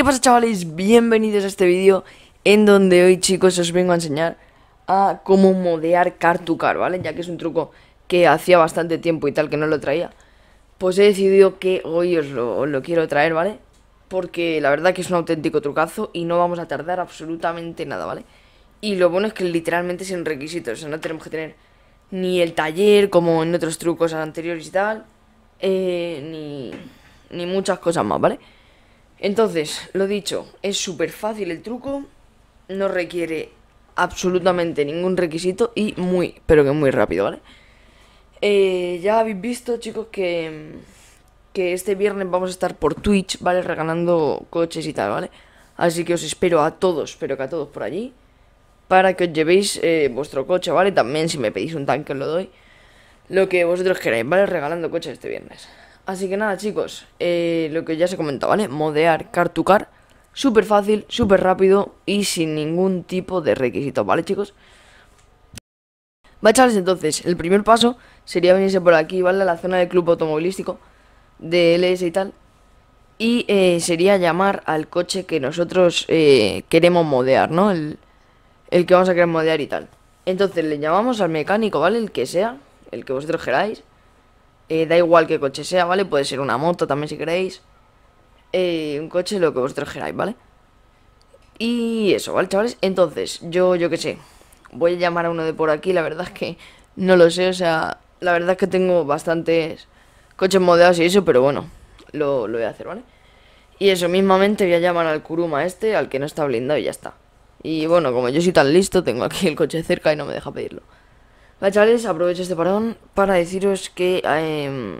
¿Qué pasa chavales? Bienvenidos a este vídeo en donde hoy chicos os vengo a enseñar a cómo modear car to car, ¿vale? Ya que es un truco que hacía bastante tiempo y tal que no lo traía Pues he decidido que hoy os lo, quiero traer, ¿vale? Porque la verdad que es un auténtico trucazo y no vamos a tardar absolutamente nada, ¿vale? Y lo bueno es que literalmente sin requisitos, o sea, no tenemos que tener ni el taller como en otros trucos anteriores y tal eh, ni, ni muchas cosas más, ¿vale? vale entonces, lo dicho, es súper fácil el truco, no requiere absolutamente ningún requisito y muy, pero que muy rápido, ¿vale? Eh, ya habéis visto, chicos, que, que este viernes vamos a estar por Twitch, ¿vale? Regalando coches y tal, ¿vale? Así que os espero a todos, pero que a todos por allí, para que os llevéis eh, vuestro coche, ¿vale? También si me pedís un tanque os lo doy. Lo que vosotros queráis, ¿vale? Regalando coches este viernes. Así que nada, chicos, eh, lo que ya se comentó, ¿vale? Modear car to car, súper fácil, súper rápido y sin ningún tipo de requisito, ¿vale, chicos? Va, chavales, entonces, el primer paso sería venirse por aquí, ¿vale? A la zona del club automovilístico, de LS y tal. Y eh, sería llamar al coche que nosotros eh, queremos modear, ¿no? El, el que vamos a querer modear y tal. Entonces le llamamos al mecánico, ¿vale? El que sea, el que vosotros queráis. Eh, da igual qué coche sea, ¿vale? Puede ser una moto también si queréis. Eh, un coche, lo que os queráis, ¿vale? Y eso, ¿vale, chavales? Entonces, yo, yo qué sé. Voy a llamar a uno de por aquí, la verdad es que no lo sé, o sea, la verdad es que tengo bastantes coches modeados y eso, pero bueno, lo, lo voy a hacer, ¿vale? Y eso, mismamente voy a llamar al Kuruma este, al que no está blindado y ya está. Y bueno, como yo soy tan listo, tengo aquí el coche cerca y no me deja pedirlo. Vale, chavales, aprovecho este parón para deciros que, em,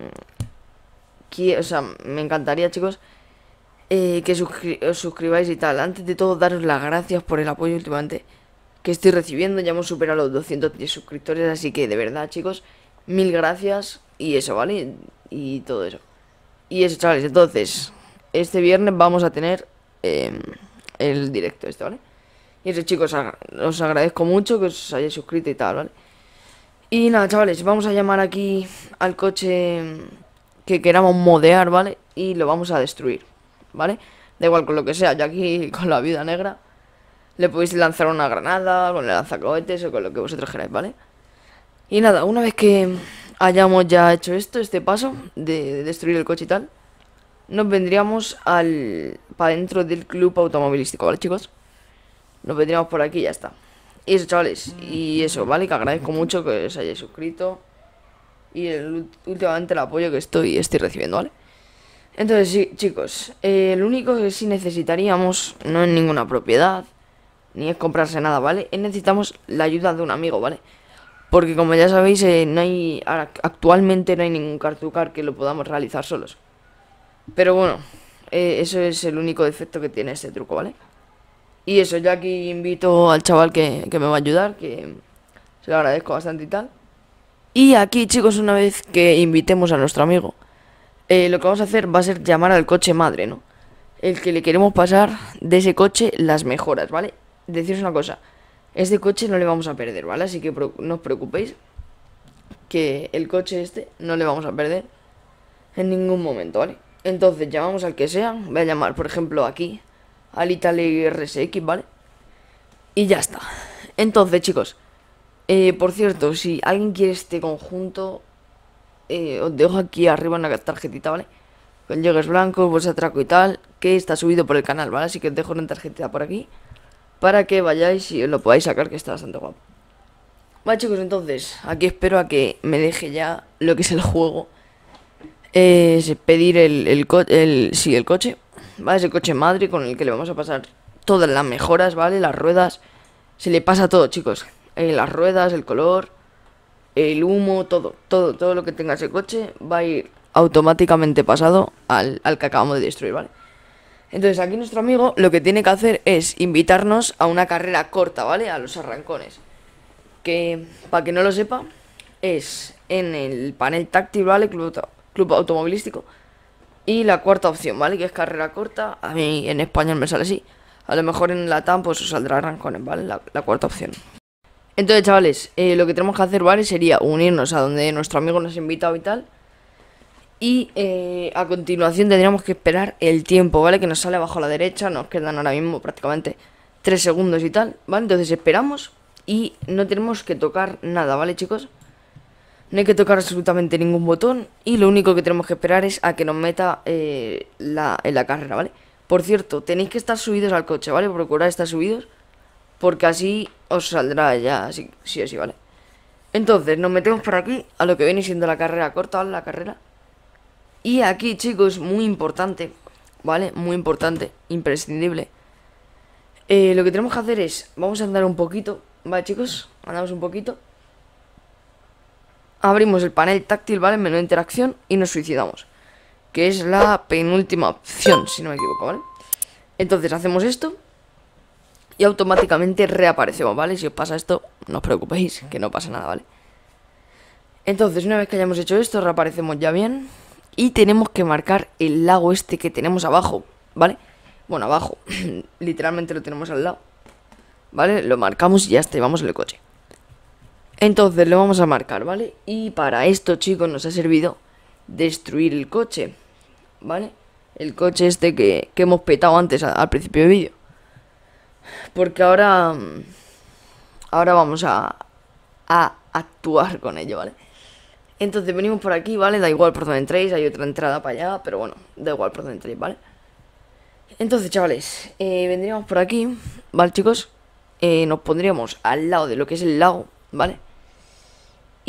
o sea, me encantaría, chicos, eh, que os suscribáis y tal. Antes de todo, daros las gracias por el apoyo últimamente que estoy recibiendo. Ya hemos superado los 210 suscriptores, así que de verdad, chicos, mil gracias y eso, ¿vale? Y todo eso. Y eso, chavales, entonces, este viernes vamos a tener em, el directo este, ¿vale? Y eso, chicos, os agradezco mucho que os hayáis suscrito y tal, ¿vale? Y nada, chavales, vamos a llamar aquí al coche que queramos modear, ¿vale? Y lo vamos a destruir, ¿vale? Da igual con lo que sea, ya aquí con la vida negra le podéis lanzar una granada, con el lanzacohetes o con lo que vosotros queráis, ¿vale? Y nada, una vez que hayamos ya hecho esto, este paso de destruir el coche y tal, nos vendríamos al para dentro del club automovilístico, ¿vale, chicos? Nos vendríamos por aquí y ya está. Y eso, chavales, y eso, ¿vale? Que agradezco mucho que os hayáis suscrito y últimamente el apoyo que estoy, estoy recibiendo, ¿vale? Entonces, sí, chicos, el eh, lo único que sí necesitaríamos no es ninguna propiedad, ni es comprarse nada, ¿vale? Necesitamos la ayuda de un amigo, ¿vale? Porque como ya sabéis, eh, no hay actualmente no hay ningún cartucar que lo podamos realizar solos. Pero bueno, eh, eso es el único defecto que tiene este truco, ¿vale? Y eso, ya aquí invito al chaval que, me va a ayudar, que se lo agradezco bastante y tal. Y aquí, chicos, una vez que invitemos a nuestro amigo, eh, lo que vamos a hacer va a ser llamar al coche madre, ¿no? El que le queremos pasar de ese coche las mejoras, ¿vale? Deciros una cosa, este coche no le vamos a perder, ¿vale? Así que no os preocupéis que el coche este no le vamos a perder en ningún momento, ¿vale? Entonces llamamos al que sea, voy a llamar, por ejemplo, aquí al y RSX, ¿vale? Y ya está. Entonces, chicos, eh, por cierto, si alguien quiere este conjunto, eh, os dejo aquí arriba una tarjetita, ¿vale? Con llegues blancos, bolsa traco y tal, que está subido por el canal, ¿vale? Así que os dejo una tarjetita por aquí para que vayáis y lo podáis sacar, que está bastante guapo. Vale, chicos, entonces, aquí espero a que me deje ya lo que es el juego. Eh, es pedir el, el, sí, el coche. ¿vale? Ese coche madre con el que le vamos a pasar todas las mejoras, ¿vale? Las ruedas, se le pasa todo, chicos. Eh, las ruedas, el color, el humo, todo, todo, todo lo que tenga ese coche va a ir automáticamente pasado al, que acabamos de destruir, ¿vale? Entonces aquí nuestro amigo lo que tiene que hacer es invitarnos a una carrera corta, ¿vale? A los arrancones. Que, para que no lo sepa, es en el panel táctil, ¿vale? Club, club automovilístico y la cuarta opción, ¿vale? Que es carrera corta. A mí en español me sale así. A lo mejor en Latam pues os saldrá Rancones, ¿vale? La, cuarta opción. Entonces, chavales, eh, lo que tenemos que hacer, ¿vale? Sería unirnos a donde nuestro amigo nos ha invitado y tal. Y eh, a continuación tendríamos que esperar el tiempo, ¿vale? Que nos sale abajo a la derecha. Nos quedan ahora mismo prácticamente 3 segundos y tal, ¿vale? Entonces esperamos y no tenemos que tocar nada, ¿vale, chicos? No hay que tocar absolutamente ningún botón y lo único que tenemos que esperar es a que nos meta eh, la, en la carrera, ¿vale? Por cierto, tenéis que estar subidos al coche, ¿vale? Procurad estar subidos porque así os saldrá ya, así, sí, así, ¿vale? Entonces, nos metemos por aquí a lo que viene siendo la carrera corta, la carrera. Y aquí, chicos, muy importante, ¿vale? Muy importante, imprescindible. Eh, lo que tenemos que hacer es, vamos a andar un poquito, ¿vale, chicos? Andamos un poquito abrimos el panel táctil, ¿vale? Menú de interacción y nos suicidamos. Que es la penúltima opción, si no me equivoco, ¿vale? Entonces hacemos esto y automáticamente reaparecemos, ¿vale? Si os pasa esto, no os preocupéis, que no pasa nada, ¿vale? Entonces, una vez que hayamos hecho esto, reaparecemos ya bien. Y tenemos que marcar el lago este que tenemos abajo, ¿vale? Bueno, abajo. Literalmente lo tenemos al lado. ¿Vale? Lo marcamos y ya está, llevamos el coche. Entonces lo vamos a marcar, ¿vale? Y para esto, chicos, nos ha servido destruir el coche, ¿vale? El coche este que, que hemos petado antes al principio del vídeo. Porque ahora... Mm, ahora vamos a, a actuar con ello, ¿vale? Entonces venimos por aquí, ¿vale? Da igual por donde entréis, hay otra entrada para allá, pero bueno, da igual por donde entréis, ¿vale? Entonces, chavales, eh, vendríamos por aquí, ¿vale, chicos? Eh, nos pondríamos al lado de lo que es el lago, ¿vale?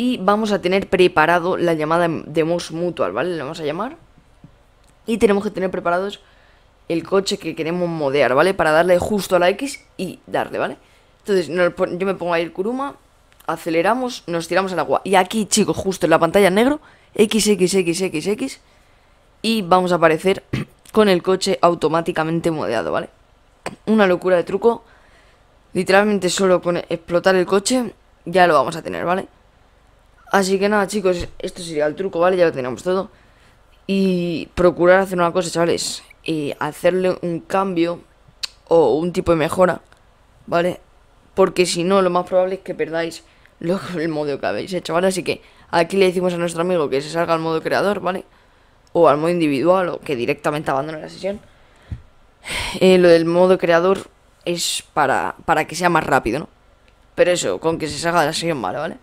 y vamos a tener preparado la llamada de Moss Mutual, ¿vale? Le vamos a llamar y tenemos que tener preparados el coche que queremos modear, ¿vale? Para darle justo a la X y darle, ¿vale? Entonces yo me pongo ahí el Kuruma, aceleramos, nos tiramos al agua y aquí, chicos, justo en la pantalla en negro, XXXXX y vamos a aparecer con el coche automáticamente modeado, ¿vale? Una locura de truco. Literalmente solo con explotar el coche ya lo vamos a tener, ¿vale? Así que nada, chicos, esto sería el truco, ¿vale? Ya lo tenemos todo. Y procurar hacer una cosa, chavales. Y hacerle un cambio o un tipo de mejora, ¿vale? Porque si no, lo más probable es que perdáis lo, el modo que habéis hecho, ¿vale? Así que aquí le decimos a nuestro amigo que se salga al modo creador, ¿vale? O al modo individual, o que directamente abandone la sesión. Eh, lo del modo creador es para, para que sea más rápido, ¿no? Pero eso, con que se salga de la sesión, ¿vale? ¿Vale?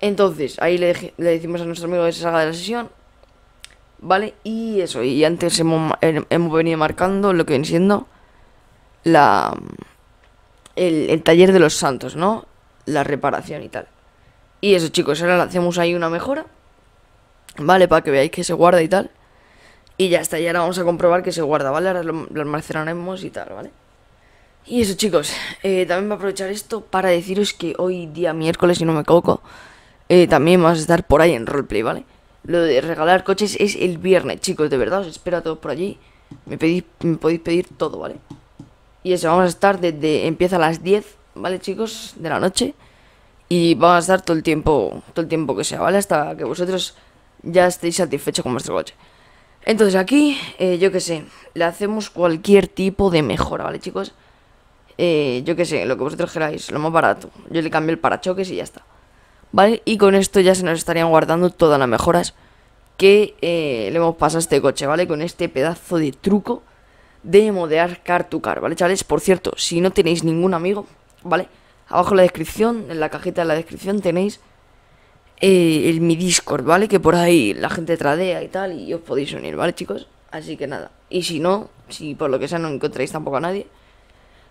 Entonces, ahí le, decimos a nuestro amigo que se salga de la sesión. ¿Vale? Y eso, y antes hemos, eh, venido marcando lo que viene siendo la, el, taller de los santos, ¿no? La reparación y tal. Y eso, chicos, ahora hacemos ahí una mejora. ¿Vale? Para que veáis que se guarda y tal. Y ya está, y ahora vamos a comprobar que se guarda, ¿vale? Ahora lo, almacenaremos y tal, ¿vale? Y eso, chicos, eh, también voy a aprovechar esto para deciros que hoy día miércoles, si no me equivoco, eh, también vamos a estar por ahí en roleplay, ¿vale? Lo de regalar coches es el viernes, chicos, de verdad, os espero a todos por allí. Me, pedís, me podéis pedir todo, ¿vale? Y eso, vamos a estar desde. Empieza a las 10, ¿vale, chicos? De la noche. Y vamos a estar todo el tiempo. Todo el tiempo que sea, ¿vale? Hasta que vosotros ya estéis satisfechos con vuestro coche. Entonces aquí, eh, yo que sé, le hacemos cualquier tipo de mejora, ¿vale, chicos? Eh, yo que sé, lo que vosotros queráis, lo más barato. Yo le cambio el parachoques y ya está. ¿Vale? Y con esto ya se nos estarían guardando todas las mejoras que eh, le hemos pasado a este coche, ¿vale? Con este pedazo de truco de modear car to car, ¿vale, chavales? Por cierto, si no tenéis ningún amigo, ¿vale? Abajo en la descripción, en la cajita de la descripción tenéis eh, el, mi Discord, ¿vale? Que por ahí la gente tradea y tal y os podéis unir, ¿vale, chicos? Así que nada. Y si no, si por lo que sea no encontráis tampoco a nadie,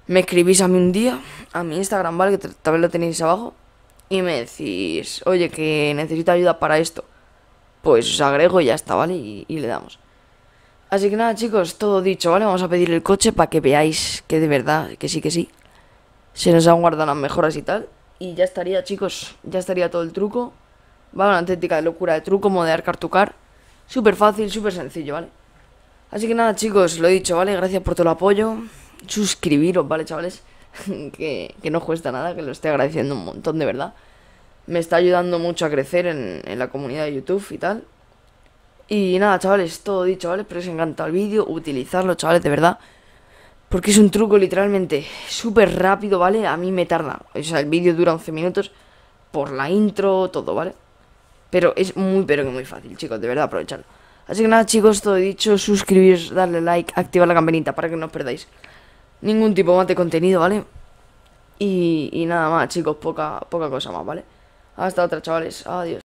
me escribís a mí un día, a mi Instagram, ¿vale? Que tal vez lo tenéis abajo y me decís, oye, que necesito ayuda para esto, pues os agrego y ya está, ¿vale? Y, le damos. Así que nada, chicos, todo dicho, ¿vale? Vamos a pedir el coche para que veáis que de verdad, que sí, que sí. Se nos han guardado las mejoras y tal. Y ya estaría, chicos, ya estaría todo el truco. Va una auténtica locura de truco, modear cartucar. Súper fácil, súper sencillo, ¿vale? Así que nada, chicos, lo he dicho, ¿vale? Gracias por todo el apoyo. Suscribiros, ¿vale, chavales? que, no cuesta nada, que lo estoy agradeciendo un montón de verdad. Me está ayudando mucho a crecer en, la comunidad de YouTube y tal. Y nada, chavales, todo dicho, ¿vale? Pero os encanta el vídeo, utilizarlo, chavales, de verdad. Porque es un truco literalmente súper rápido, ¿vale? A mí me tarda. O sea, el vídeo dura 11 minutos por la intro, todo, ¿vale? Pero es muy, pero que muy fácil, chicos, de verdad, aprovechadlo. Así que nada, chicos, todo dicho, suscribiros, darle like, activar la campanita para que no os perdáis ningún tipo más de contenido, ¿vale? Y, nada más, chicos, poca, poca cosa más, ¿vale? Hasta otra, chavales. Adiós.